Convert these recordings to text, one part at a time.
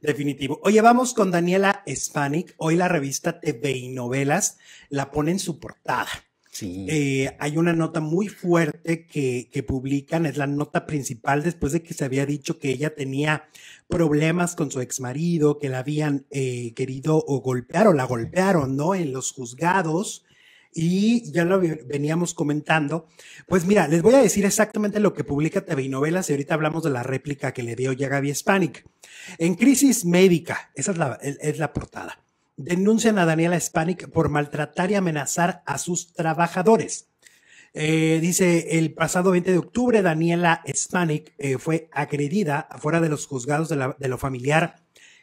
Definitivo. Oye, vamos con Daniela Spanik. Hoy la revista TV y Novelas la pone en su portada. Sí. Eh, hay una nota muy fuerte que, publican, es la nota principal después de que se había dicho que ella tenía problemas con su exmarido, que la habían eh, querido o golpear o la golpearon, ¿no? En los juzgados y ya lo veníamos comentando. Pues mira, les voy a decir exactamente lo que publica TV y Novelas y ahorita hablamos de la réplica que le dio ya Gaby Spanik. En Crisis Médica, esa es la, es la portada, denuncian a Daniela Spanik por maltratar y amenazar a sus trabajadores. Eh, dice, el pasado 20 de octubre, Daniela Spanik eh, fue agredida afuera de los juzgados de lo familiar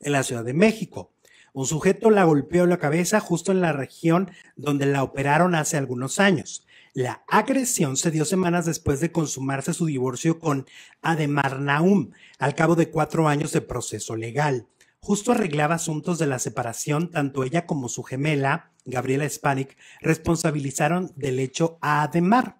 en la Ciudad de México. Un sujeto la golpeó en la cabeza justo en la región donde la operaron hace algunos años. La agresión se dio semanas después de consumarse su divorcio con Ademar Naum, al cabo de cuatro años de proceso legal. Justo arreglaba asuntos de la separación, tanto ella como su gemela, Gabriela Spanik, responsabilizaron del hecho a Ademar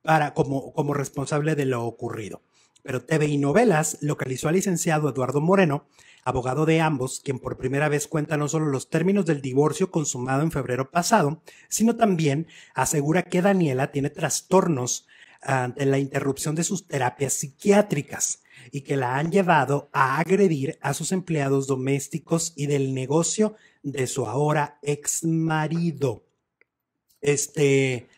para, como, como responsable de lo ocurrido pero TV y Novelas localizó al licenciado Eduardo Moreno abogado de ambos, quien por primera vez cuenta no solo los términos del divorcio consumado en febrero pasado, sino también asegura que Daniela tiene trastornos ah, ante la interrupción de sus terapias psiquiátricas y que la han llevado a agredir a sus empleados domésticos y del negocio de su ahora ex marido. Este,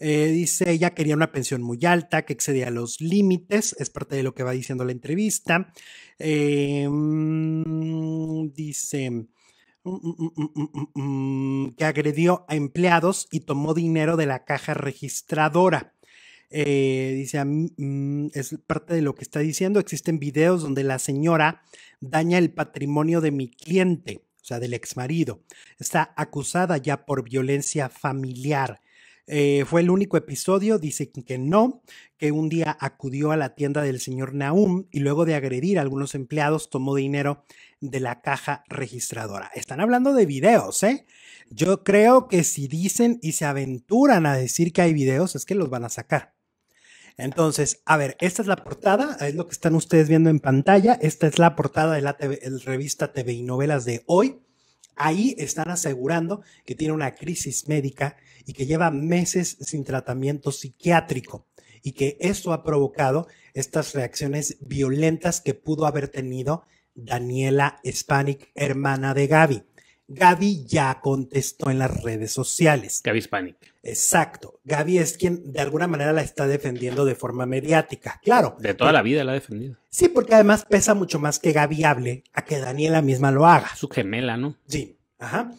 eh, dice, ella quería una pensión muy alta que excedía los límites, es parte de lo que va diciendo la entrevista. Em, dice mm, mm, mm, que agredió a empleados y tomó dinero de la caja registradora. Eh, dice, es parte de lo que está diciendo, existen videos donde la señora daña el patrimonio de mi cliente, o sea, del marido Está acusada ya por violencia familiar. Eh, fue el único episodio, dice que no, que un día acudió a la tienda del señor Naum y luego de agredir a algunos empleados tomó dinero de la caja registradora. Están hablando de videos, ¿eh? Yo creo que si dicen y se aventuran a decir que hay videos, es que los van a sacar. Entonces, a ver, esta es la portada, es lo que están ustedes viendo en pantalla. Esta es la portada de la revista TV y Novelas de hoy. Ahí están asegurando que tiene una crisis médica y que lleva meses sin tratamiento psiquiátrico y que esto ha provocado estas reacciones violentas que pudo haber tenido Daniela Spanik, hermana de Gaby. Gaby ya contestó en las redes sociales. Gaby Spanik. Exacto. Gaby es quien de alguna manera la está defendiendo de forma mediática. Claro. De toda la vida la ha defendido. Sí, porque además pesa mucho más que Gaby hable a que Daniela misma lo haga. Su gemela, ¿no? Sí. Ajá.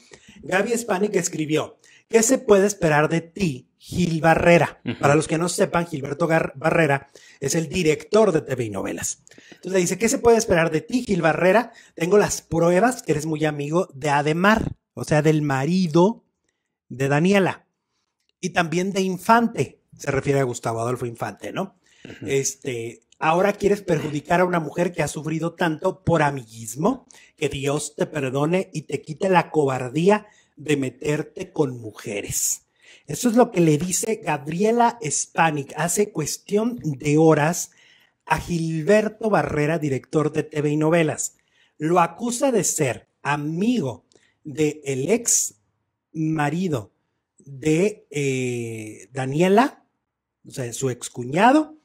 Gaby Spanik escribió: ¿Qué se puede esperar de ti Gil Barrera. Para los que no sepan, Gilberto Barrera es el director de TV y novelas. Entonces le dice, ¿qué se puede esperar de ti, Gil Barrera? Tengo las pruebas que eres muy amigo de Ademar, o sea, del marido de Daniela, y también de Infante, se refiere a Gustavo Adolfo Infante, ¿no? Este, ahora quieres perjudicar a una mujer que ha sufrido tanto por amiguismo, que Dios te perdone y te quite la cobardía de meterte con mujeres. Eso es lo que le dice Gabriela Spanik hace cuestión de horas a Gilberto Barrera, director de TV y novelas. Lo acusa de ser amigo del el ex marido de eh, Daniela, o sea, su excuñado,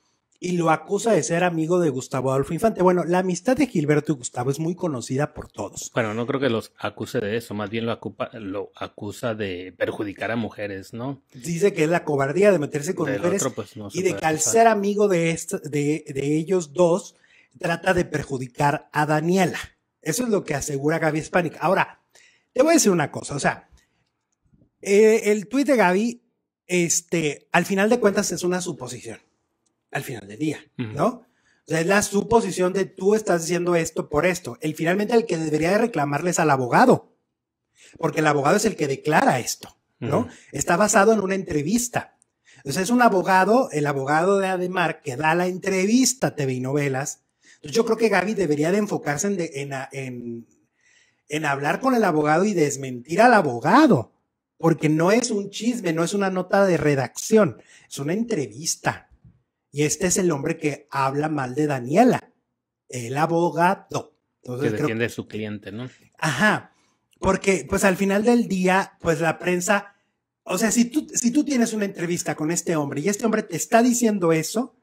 y lo acusa de ser amigo de Gustavo Adolfo Infante. Bueno, la amistad de Gilberto y Gustavo es muy conocida por todos. Bueno, no creo que los acuse de eso, más bien lo, acusa de perjudicar a mujeres, ¿no? Dice que es la cobardía de meterse con mujeres pues, y de que al ser amigo de, de, ellos dos, trata de perjudicar a Daniela. Eso es lo que asegura Gaby Hispanic. Ahora, te voy a decir una cosa, o sea, eh, el tuit de Gaby, este, al final de cuentas es una suposición al final del día, ¿no? O sea, es la suposición de tú estás haciendo esto por esto. El finalmente el que debería de reclamarles es al abogado, porque el abogado es el que declara esto, ¿no? Está basado en una entrevista. Entonces es un abogado, el abogado de Ademar que da la entrevista a TV y novelas. Entonces yo creo que Gaby debería de enfocarse en hablar con el abogado y desmentir al abogado porque no es un chisme, no es una nota de redacción, es una entrevista. Y este es el hombre que habla mal de Daniela, el abogado. que defiende a su cliente, ¿no? Ajá, porque pues al final del día, pues la prensa, o sea, si tú, si tú tienes una entrevista con este hombre y este hombre te está diciendo eso,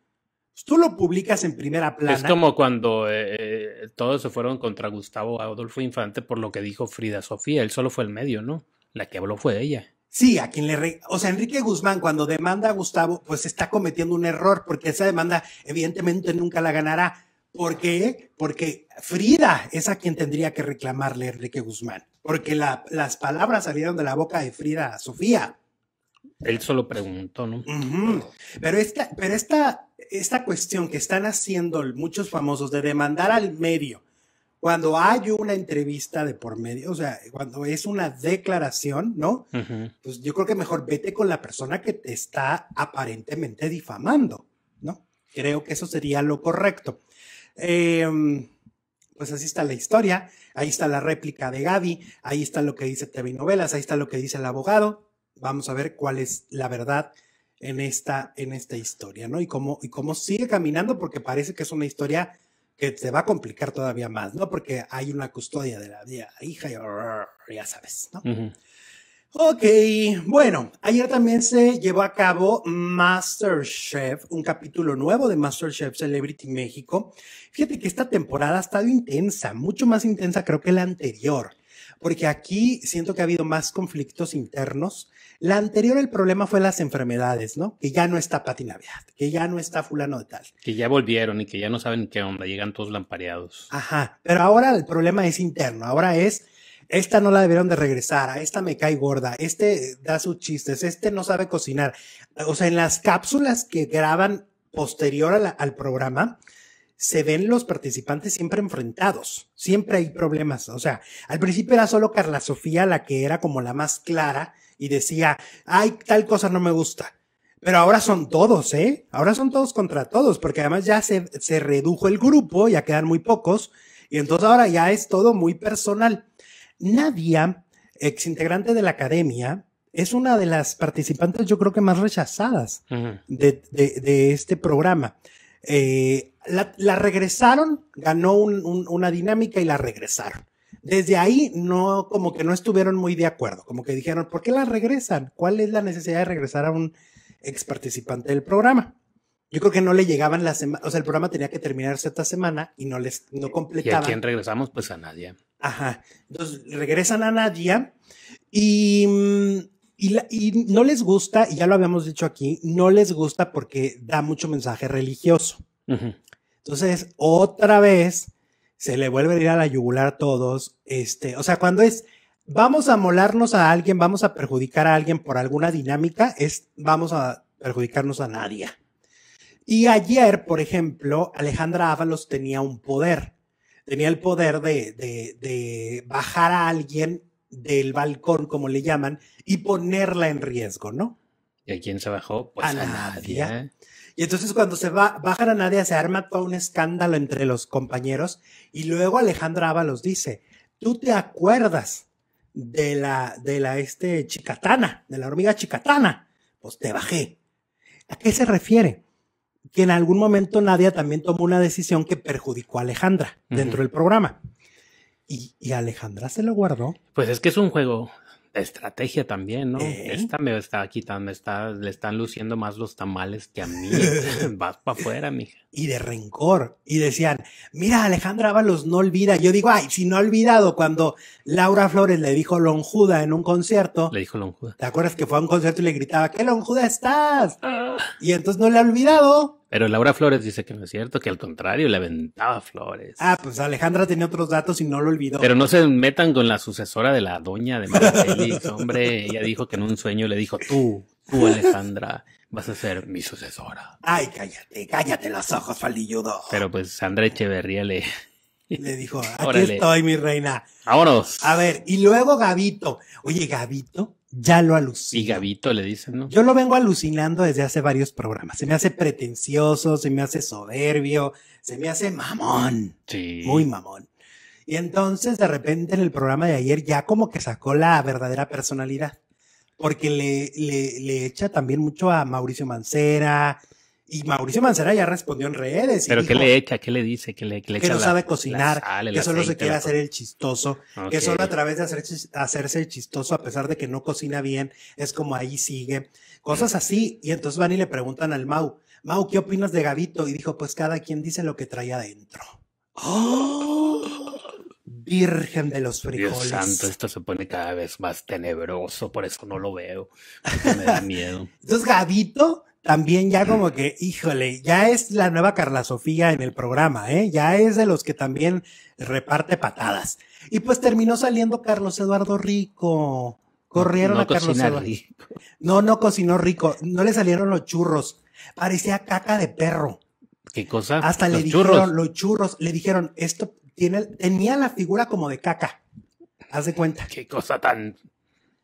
pues, tú lo publicas en primera plana. Es como cuando eh, eh, todos se fueron contra Gustavo Adolfo Infante por lo que dijo Frida Sofía, él solo fue el medio, ¿no? La que habló fue ella. Sí, a quien le... O sea, Enrique Guzmán cuando demanda a Gustavo, pues está cometiendo un error porque esa demanda evidentemente nunca la ganará. ¿Por qué? Porque Frida es a quien tendría que reclamarle Enrique Guzmán, porque las palabras salieron de la boca de Frida a Sofía. Él solo preguntó, ¿no? Pero, esta, pero esta, esta cuestión que están haciendo muchos famosos de demandar al medio, cuando hay una entrevista de por medio, o sea, cuando es una declaración, ¿no? Pues yo creo que mejor vete con la persona que te está aparentemente difamando, ¿no? Creo que eso sería lo correcto. Em, pues así está la historia, ahí está la réplica de Gaby, ahí está lo que dice TV Novelas, ahí está lo que dice el abogado. Vamos a ver cuál es la verdad en esta, en esta historia, ¿no? Y cómo, y cómo sigue caminando, porque parece que es una historia que se va a complicar todavía más, ¿no? Porque hay una custodia de la, hija y ya sabes, ¿no? Ok, bueno, ayer también se llevó a cabo MasterChef, un capítulo nuevo de MasterChef Celebrity México. Fíjate que esta temporada ha estado intensa, mucho más intensa creo que la anterior, porque aquí siento que ha habido más conflictos internos la anterior, el problema fue las enfermedades, ¿no? Que ya no está Pati que ya no está fulano de tal. Que ya volvieron y que ya no saben qué onda, llegan todos lampareados. Ajá, pero ahora el problema es interno, ahora es, esta no la debieron de regresar, a esta me cae gorda, este da sus chistes, este no sabe cocinar. O sea, en las cápsulas que graban posterior al programa, se ven los participantes siempre enfrentados, siempre hay problemas. O sea, al principio era solo Carla Sofía la que era como la más clara y decía, ay, tal cosa no me gusta. Pero ahora son todos, ¿eh? Ahora son todos contra todos, porque además ya se, redujo el grupo, ya quedan muy pocos, y entonces ahora ya es todo muy personal. Nadia, exintegrante de la academia, es una de las participantes, yo creo que más rechazadas de, este programa. Eh, la, regresaron, ganó una dinámica y la regresaron. Desde ahí no, como que no estuvieron muy de acuerdo, como que dijeron, ¿por qué la regresan? ¿Cuál es la necesidad de regresar a un ex participante del programa? Yo creo que no le llegaban las semanas, o sea, el programa tenía que terminarse esta semana y no les no completaban. ¿Y a quién regresamos? Pues a Nadia. Ajá. Entonces regresan a Nadia y, y, no les gusta, y ya lo habíamos dicho aquí, no les gusta porque da mucho mensaje religioso. Entonces, otra vez se le vuelve a ir a la yugular a todos. Este, o sea, cuando es vamos a molarnos a alguien, vamos a perjudicar a alguien por alguna dinámica, es vamos a perjudicarnos a nadie. Y ayer, por ejemplo, Alejandra Ábalos tenía un poder. Tenía el poder de, de, bajar a alguien del balcón, como le llaman, y ponerla en riesgo, ¿no? ¿Y a quién se bajó? Pues a, nadie. nadie. ¿eh? Y entonces cuando se va, bajan a Nadia se arma todo un escándalo entre los compañeros y luego Alejandra Ábalos dice, tú te acuerdas de la, de la, este, chicatana, de la hormiga chicatana, pues te bajé. ¿A qué se refiere? Que en algún momento Nadia también tomó una decisión que perjudicó a Alejandra dentro del programa. Y, y, Alejandra se lo guardó. Pues es que es un juego, estrategia también, ¿no? Eh. Esta me está quitando, está, le están luciendo más los tamales que a mí. Vas para afuera, mija. Y de rencor. Y decían, mira, Alejandra Ábalos no olvida. Yo digo, ay, si no ha olvidado cuando Laura Flores le dijo lonjuda en un concierto. Le dijo lonjuda. ¿Te acuerdas que fue a un concierto y le gritaba, qué lonjuda estás? Ah. Y entonces no le ha olvidado. Pero Laura Flores dice que no es cierto, que al contrario, le aventaba flores. Ah, pues Alejandra tenía otros datos y no lo olvidó. Pero no se metan con la sucesora de la doña de Félix, hombre. Ella dijo que en un sueño le dijo, tú, tú Alejandra, vas a ser mi sucesora. Ay, cállate, cállate los ojos, faldilludo. Pero pues Sandra Echeverría le, le dijo, aquí estoy, mi reina. Vámonos. A ver, y luego Gabito. Oye, Gabito ya lo alucinó. Y Gabito le dicen, ¿no? Yo lo vengo alucinando desde hace varios programas. Se me hace pretencioso, se me hace soberbio, se me hace mamón. Sí. Muy mamón. Y entonces, de repente, en el programa de ayer ya como que sacó la verdadera personalidad. Porque le, le, le echa también mucho a Mauricio Mancera, y Mauricio ya respondió en redes. ¿Pero qué le echa? ¿Qué le dice? ¿Qué le, que, echa que no sabe cocinar, que solo se quiere hacer el chistoso, que solo a través de hacerse el chistoso, a pesar de que no cocina bien, es como ahí sigue. Cosas así. Y entonces van y le preguntan al Mau, Mau, ¿qué opinas de Gavito? Y dijo, pues cada quien dice lo que trae adentro. ¡Oh! Virgen de los frijoles. Dios santo, esto se pone cada vez más tenebroso, por eso no lo veo. Me da miedo. Entonces, Gavito también ya como que, híjole, ya es la nueva Carla Sofía en el programa, ¿eh? Ya es de los que también reparte patadas. Y pues terminó saliendo Carlos Eduardo Rico. Corrieron a Carlos Eduardo. Rico. No, no cocinó rico. No le salieron los churros. Parecía caca de perro. ¿Qué cosa? Hasta le dijeron los churros. Le dijeron, esto tiene, tenía la figura como de caca. Haz de cuenta. Qué cosa tan.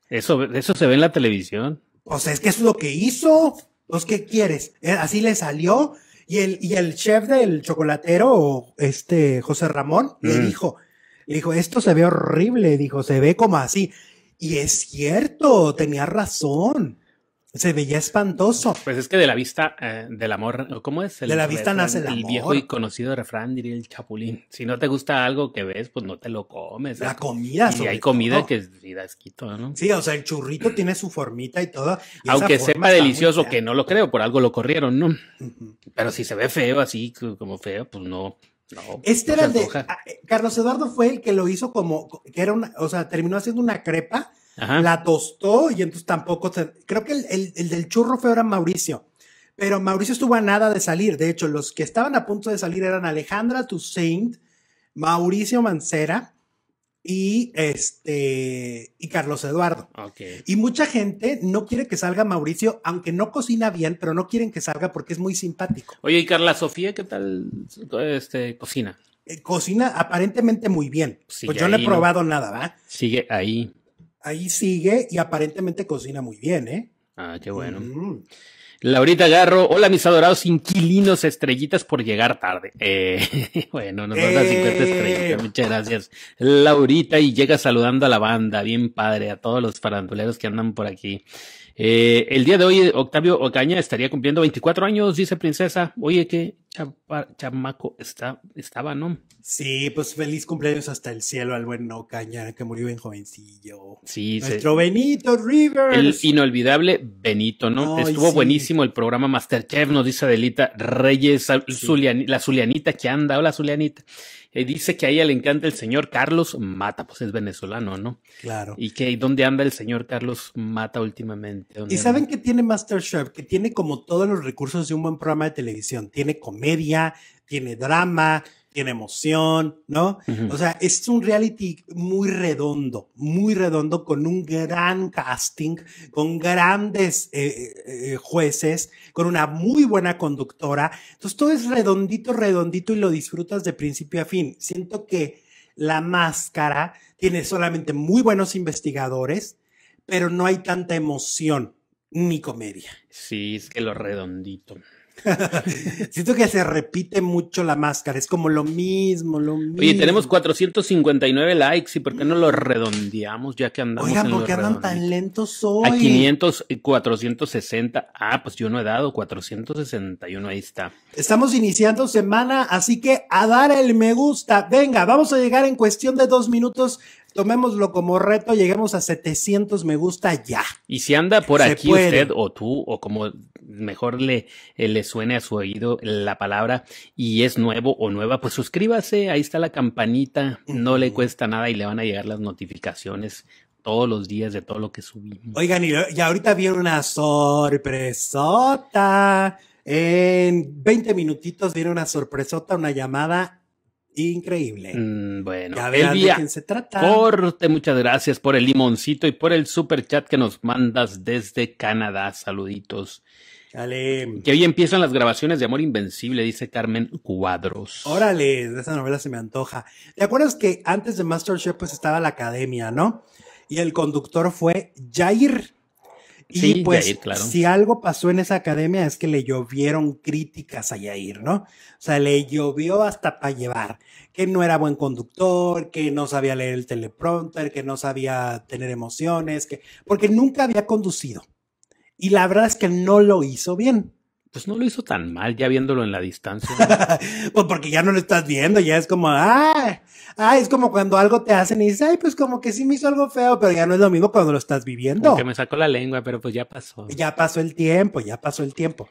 Eso, eso se ve en la televisión. O pues sea, es que es lo que hizo pues, ¿qué quieres? Eh, así le salió. Y el, y el chef del chocolatero, este José Ramón, le mm. dijo, le dijo, esto se ve horrible, dijo, se ve como así. Y es cierto, tenía razón. Se veía espantoso. Pues es que de la vista eh, del amor, ¿cómo es? de la vista nace el amor. El viejo y conocido refrán diría el chapulín. Si no te gusta algo que ves, pues no te lo comes. La comida. Y hay comida que es vida esquito, ¿no? Sí, o sea, el churrito tiene su formita y todo. Aunque sepa delicioso, que no lo creo, por algo lo corrieron, ¿no? Pero si se ve feo así, como feo, pues no. este era el de ah, eh, Carlos Eduardo fue el que lo hizo como que era una, o sea, terminó haciendo una crepa la tostó y entonces tampoco creo que el, del churro fue ahora Mauricio, pero Mauricio estuvo a nada de salir, de hecho los que estaban a punto de salir eran Alejandra Toussaint, Mauricio Mancera y este y Carlos Eduardo. Okay. Y mucha gente no quiere que salga Mauricio, aunque no cocina bien, pero no quieren que salga porque es muy simpático. Oye, y Carla Sofía, ¿qué tal este, cocina? Eh, cocina aparentemente muy bien. pues yo no he probado nada, ¿va? Sigue ahí ahí sigue y aparentemente cocina muy bien, ¿eh? Ah, qué bueno. Laurita Garro, hola mis adorados inquilinos estrellitas por llegar tarde. Eh, bueno, nos das 50 eh. estrellitas, muchas gracias. Laurita y llega saludando a la banda, bien padre, a todos los faranduleros que andan por aquí. Eh, el día de hoy, Octavio Ocaña estaría cumpliendo 24 años, dice Princesa. Oye, qué, chamaco está, estaba, ¿no? Sí, pues feliz cumpleaños hasta el cielo al buen No Caña, que murió bien jovencillo. Sí, Nuestro Benito Rivers. El inolvidable Benito, ¿no? Estuvo buenísimo el programa Masterchef, nos dice Adelita Reyes, la Zulianita que anda, hola Zulianita. y eh, dice que a ella le encanta el señor Carlos Mata, pues es venezolano, ¿no? Claro. Y que ¿dónde anda el señor Carlos Mata últimamente? ¿Y saben que tiene Masterchef? Que tiene como todos los recursos de un buen programa de televisión. Tiene comedia tiene drama, tiene emoción, ¿no? O sea, es un reality muy redondo, muy redondo, con un gran casting, con grandes eh, eh, eh, jueces, con una muy buena conductora. Entonces, todo es redondito, redondito y lo disfrutas de principio a fin. Siento que la máscara tiene solamente muy buenos investigadores, pero no hay tanta emoción ni comedia. Sí, es que lo redondito. Siento que se repite mucho la máscara, es como lo mismo, lo mismo. Oye, tenemos 459 likes y ¿por qué no lo redondeamos ya que andamos Oigan, ¿por qué andan tan lentos hoy? A 500 y 460. Ah, pues yo no he dado 461, ahí está. Estamos iniciando semana, así que a dar el me gusta. Venga, vamos a llegar en cuestión de dos minutos tomémoslo como reto, lleguemos a 700 me gusta ya. Y si anda por aquí usted o tú o como mejor le, eh, le suene a su oído la palabra y es nuevo o nueva, pues suscríbase, ahí está la campanita, no le cuesta nada y le van a llegar las notificaciones todos los días de todo lo que subimos. Oigan, y, y ahorita viene una sorpresota. En 20 minutitos viene una sorpresota, una llamada increíble. Mm, bueno, ya de quién se trata. Corte, muchas gracias por el limoncito y por el super chat que nos mandas desde Canadá. Saluditos. Dale. Que hoy empiezan las grabaciones de Amor Invencible, dice Carmen Cuadros. Órale, esa novela se me antoja. ¿Te acuerdas que antes de Masterchef pues estaba la academia, no? Y el conductor fue Jair Sí, pues, si algo pasó en esa academia es que le llovieron críticas a Yair, ¿no? O sea, le llovió hasta para llevar, que no era buen conductor, que no sabía leer el teleprompter, que no sabía tener emociones, que porque nunca había conducido. Y la verdad es que no lo hizo bien pues no lo hizo tan mal ya viéndolo en la distancia. pues porque ya no lo estás viendo, ya es como, ah, ah, es como cuando algo te hacen y dices, ay, pues como que sí me hizo algo feo, pero ya no es lo mismo cuando lo estás viviendo. que me sacó la lengua, pero pues ya pasó. Ya pasó el tiempo, ya pasó el tiempo.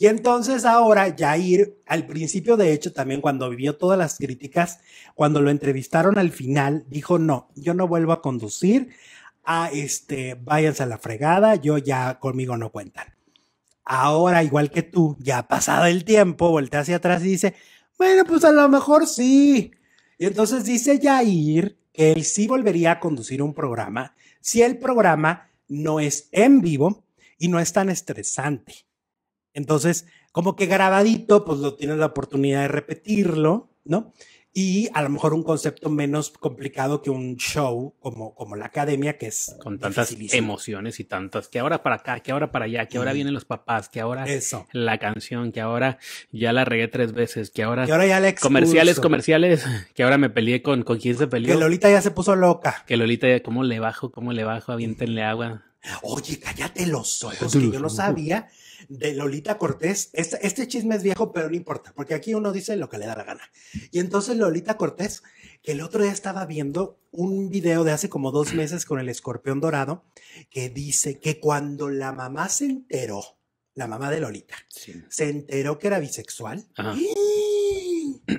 Y entonces ahora ya ir al principio de hecho también cuando vivió todas las críticas, cuando lo entrevistaron al final, dijo, no, yo no vuelvo a conducir, a este, váyanse a la fregada, yo ya conmigo no cuentan ahora, igual que tú, ya pasado el tiempo, voltea hacia atrás y dice, bueno, pues a lo mejor sí. Y entonces dice Jair que él sí volvería a conducir un programa si el programa no es en vivo y no es tan estresante. Entonces, como que grabadito, pues lo tienes la oportunidad de repetirlo, ¿no? y a lo mejor un concepto menos complicado que un show como, como la academia, que es... Con tantas emociones y tantas, que ahora para acá, que ahora para allá, que ahora vienen los papás, que ahora Eso. la canción, que ahora ya la regué tres veces, que ahora... Que ahora ya le Comerciales, comerciales, que ahora me peleé con, con quién se peleó. Que Lolita ya se puso loca. Que Lolita ya, ¿cómo le bajo? ¿Cómo le bajo? avientenle agua. Oye, cállate los ojos, que yo no sabía de Lolita Cortés. Este, este, chisme es viejo, pero no importa, porque aquí uno dice lo que le da la gana. Y entonces Lolita Cortés, que el otro día estaba viendo un video de hace como dos meses con el escorpión dorado, que dice que cuando la mamá se enteró, la mamá de Lolita, se enteró que era bisexual.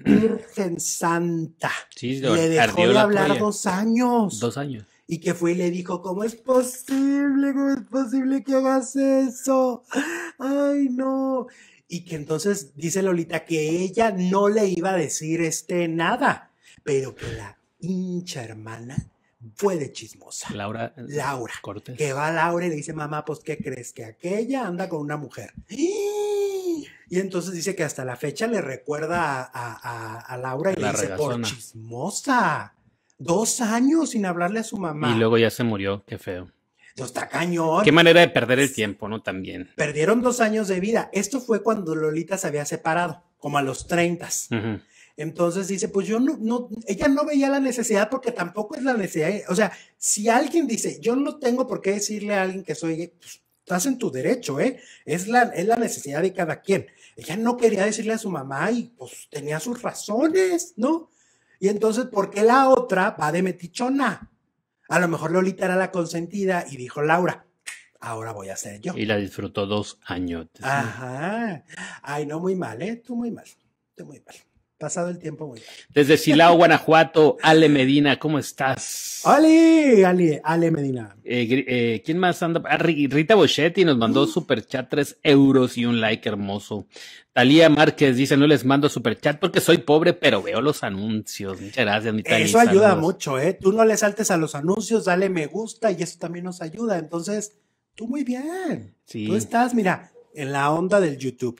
Virgen Santa. le dejó de hablar dos años. Dos años y que fue y le dijo, ¿cómo es posible? ¿Cómo es posible que hagas eso? Ay, no. Y que entonces dice Lolita que ella no le iba a decir este nada, pero que la hincha hermana fue de chismosa. Laura. Eh, Laura. Cortés. Que va Laura y le dice, mamá, pues, ¿qué crees? Que aquella anda con una mujer. Y entonces dice que hasta la fecha le recuerda a, Laura y la le dice, por chismosa. Dos años sin hablarle a su mamá. Y luego ya se murió, qué feo. Está cañón. Qué manera de perder el tiempo, ¿no? También. Perdieron dos años de vida. Esto fue cuando Lolita se había separado, como a los 30. Entonces dice, pues yo no, no, ella no veía la necesidad porque tampoco es la necesidad. O sea, si alguien dice, yo no tengo por qué decirle a alguien que soy pues, estás en tu derecho, ¿eh? Es la, es la necesidad de cada quien. Ella no quería decirle a su mamá y pues tenía sus razones, ¿no? Y entonces, ¿por qué la otra va de metichona? A lo mejor Lolita era la consentida y dijo Laura, ahora voy a ser yo. Y la disfrutó dos años. Ajá. Ay, no, muy mal, ¿eh? Tú muy mal. Tú muy mal. Pasado el tiempo, güey. Desde Silao, Guanajuato, Ale Medina, ¿cómo estás? Ale, Ale, Ale Medina. Eh, eh, ¿Quién más anda? Ah, Rita Boschetti nos mandó uh. superchat super chat, tres euros y un like hermoso. Talía Márquez dice, no les mando super chat porque soy pobre, pero veo los anuncios. Muchas gracias, mi Eso ayuda mucho, ¿eh? Tú no le saltes a los anuncios, dale me gusta y eso también nos ayuda. Entonces, tú muy bien. Sí. Tú estás, mira, en la onda del YouTube.